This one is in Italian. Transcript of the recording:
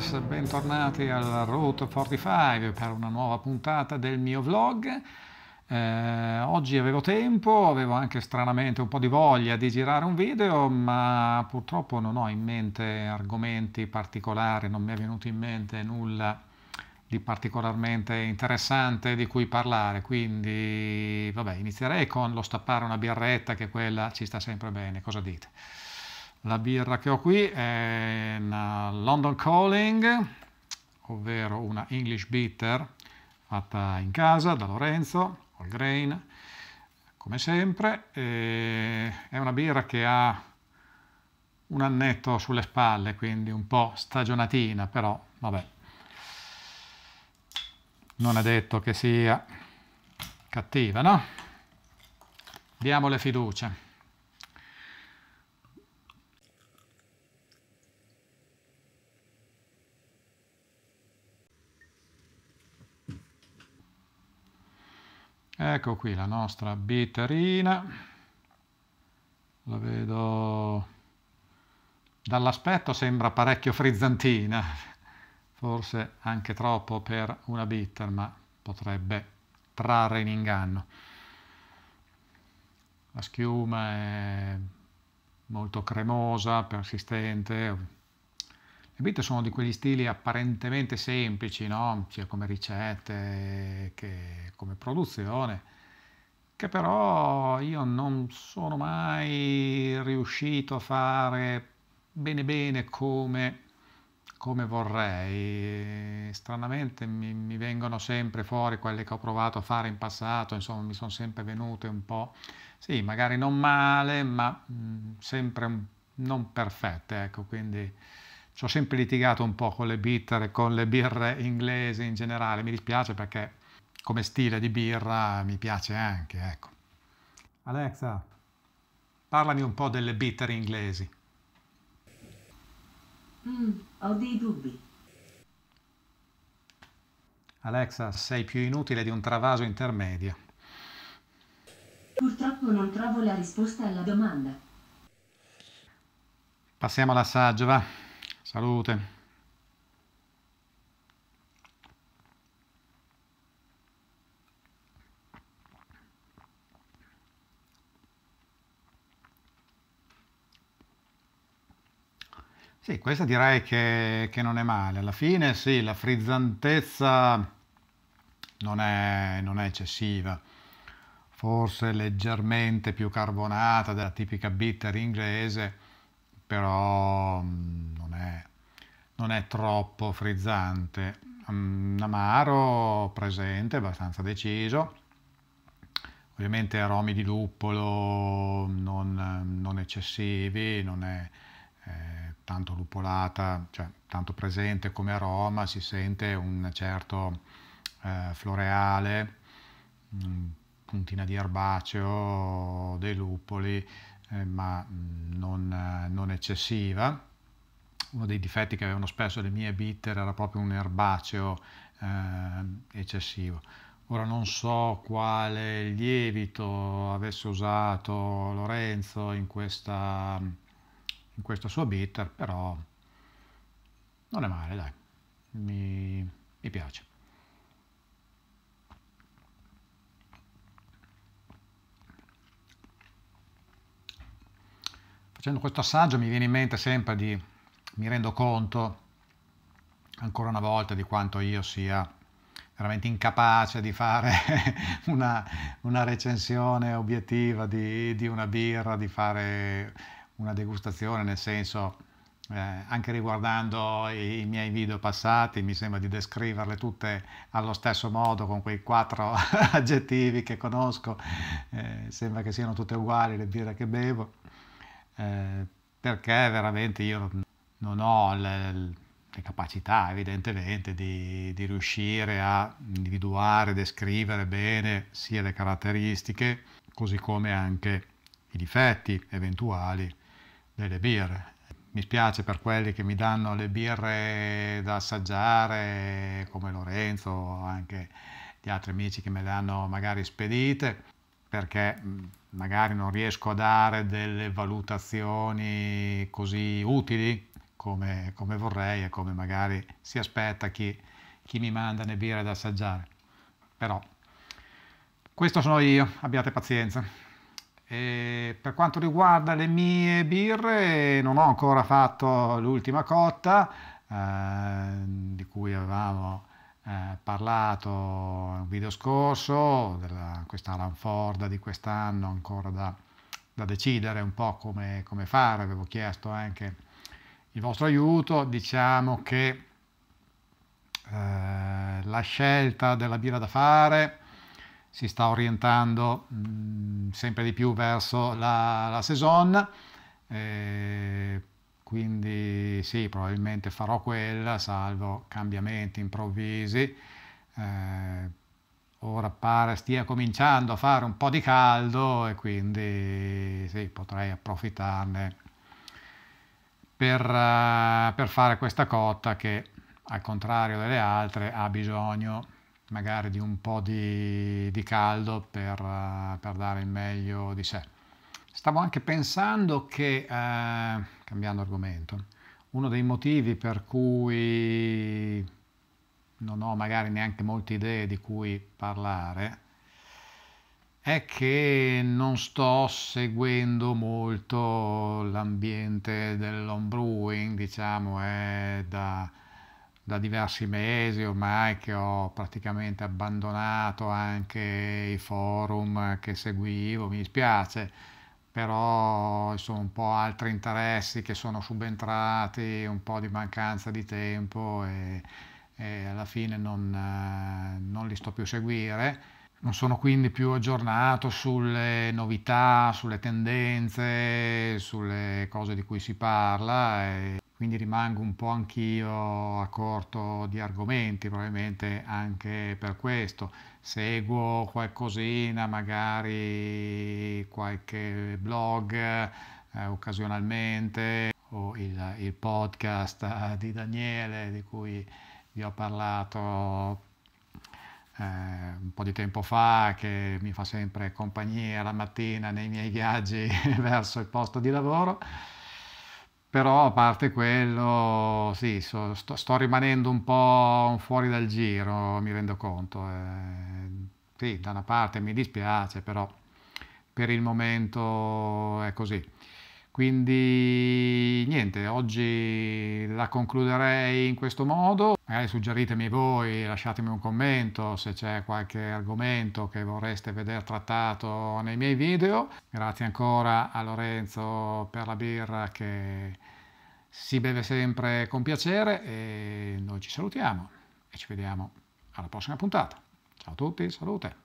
Runners, bentornati al Route 45 per una nuova puntata del mio vlog. Eh, oggi avevo tempo, avevo anche stranamente un po' di voglia di girare un video, ma purtroppo non ho in mente argomenti particolari, non mi è venuto in mente nulla di particolarmente interessante di cui parlare, quindi vabbè, inizierei con lo stappare una birretta che quella ci sta sempre bene, cosa dite? La birra che ho qui è una London Calling, ovvero una English Bitter fatta in casa da Lorenzo, all grain, come sempre. E è una birra che ha un annetto sulle spalle, quindi un po' stagionatina, però vabbè. Non è detto che sia cattiva, no? Diamole fiducia. Ecco qui la nostra bitterina la vedo dall'aspetto sembra parecchio frizzantina, forse anche troppo per una bitter, ma potrebbe trarre in inganno. La schiuma è molto cremosa, persistente, Capite? Sono di quegli stili apparentemente semplici, no? sia come ricette che come produzione, che però io non sono mai riuscito a fare bene bene come, come vorrei. Stranamente mi, mi, vengono sempre fuori quelle che ho provato a fare in passato, insomma mi sono sempre venute un po', sì, magari non male, ma mh, mm, sempre non perfette, ecco, quindi ci ho sempre litigato un po' con le bitter e con le birre inglesi in generale, mi dispiace perché come stile di birra mi piace anche, ecco. Alexa, parlami un po' delle bitter inglesi. Mm, ho dei dubbi. Alexa, sei più inutile di un travaso intermedio. Purtroppo non trovo la risposta alla domanda. Passiamo all'assaggio, va? Salute. Sì, questa direi che, che, non è male. Alla fine sì, la frizzantezza non è, non è eccessiva, forse leggermente più carbonata della tipica bitter inglese, però mm, non è, non è troppo frizzante. Un mm, amaro presente, abbastanza deciso. Ovviamente aromi di luppolo non, non eccessivi, non è eh, tanto lupolata, cioè tanto presente come aroma, si sente un certo eh, floreale, mm, puntina di erbaceo, dei luppoli, eh, ma mm, non, eh, non, eccessiva. Uno dei difetti che avevano spesso le mie bitter era proprio un erbaceo eh, eccessivo. Ora non so quale lievito avesse usato Lorenzo in questa, in questa sua bitter, però non è male, dai, mi, mi piace. Facendo questo assaggio mi viene in mente sempre di, mi rendo conto ancora una volta di quanto io sia veramente incapace di fare una, una recensione obiettiva di, di, una birra, di fare una degustazione, nel senso eh, anche riguardando i, i, miei video passati mi sembra di descriverle tutte allo stesso modo con quei quattro aggettivi che conosco, eh, sembra che siano tutte uguali le birre che bevo eh, perché veramente io non ho le, le capacità evidentemente di, di, riuscire a individuare, descrivere bene sia le caratteristiche così come anche i difetti eventuali delle birre. Mi spiace per quelli che mi danno le birre da assaggiare come Lorenzo, o anche gli altri amici che me le hanno magari spedite, perché magari non riesco a dare delle valutazioni così utili come, come vorrei e come magari si aspetta chi, chi mi manda le birre da assaggiare. Però questo sono io, abbiate pazienza. E per quanto riguarda le mie birre, non ho ancora fatto l'ultima cotta eh, di cui avevamo eh, parlato un video scorso, della, questa Ranforda di quest'anno ancora da, da, decidere un po' come, come, fare, avevo chiesto anche il vostro aiuto, diciamo che eh, la scelta della birra da fare si sta orientando mh, mm, sempre di più verso la, la Saison, eh, quindi sì, probabilmente farò quella, salvo cambiamenti improvvisi. Eh, ora pare stia cominciando a fare un po' di caldo e quindi sì, potrei approfittarne per, uh, per fare questa cotta che al contrario delle altre ha bisogno magari di un po' di, di caldo per, uh, per dare il meglio di sé. Stavo anche pensando che, eh, cambiando argomento, uno dei motivi per cui non ho magari neanche molte idee di cui parlare è che non sto seguendo molto l'ambiente dell'homebrewing, brewing, diciamo, è da, da diversi mesi ormai che ho praticamente abbandonato anche i forum che seguivo, mi dispiace però insomma un po' altri interessi che sono subentrati, un po' di mancanza di tempo e, e alla fine non, eh, non, li sto più a seguire. Non sono quindi più aggiornato sulle novità, sulle tendenze, sulle cose di cui si parla e quindi rimango un po' anch'io a corto di argomenti, probabilmente anche per questo seguo qualcosina, magari qualche blog eh, occasionalmente o il, il podcast eh, di Daniele di cui vi ho parlato eh, un po' di tempo fa che mi fa sempre compagnia la mattina nei miei viaggi verso il posto di lavoro però a parte quello, sì, so, sto, sto, rimanendo un po' fuori dal giro, mi rendo conto. Eh, sì, da una parte mi dispiace, però per il momento è così. Quindi niente, oggi la concluderei in questo modo. Magari suggeritemi voi, lasciatemi un commento se c'è qualche argomento che vorreste vedere trattato nei miei video. Grazie ancora a Lorenzo per la birra che si beve sempre con piacere e noi ci salutiamo e ci vediamo alla prossima puntata. Ciao a tutti, salute!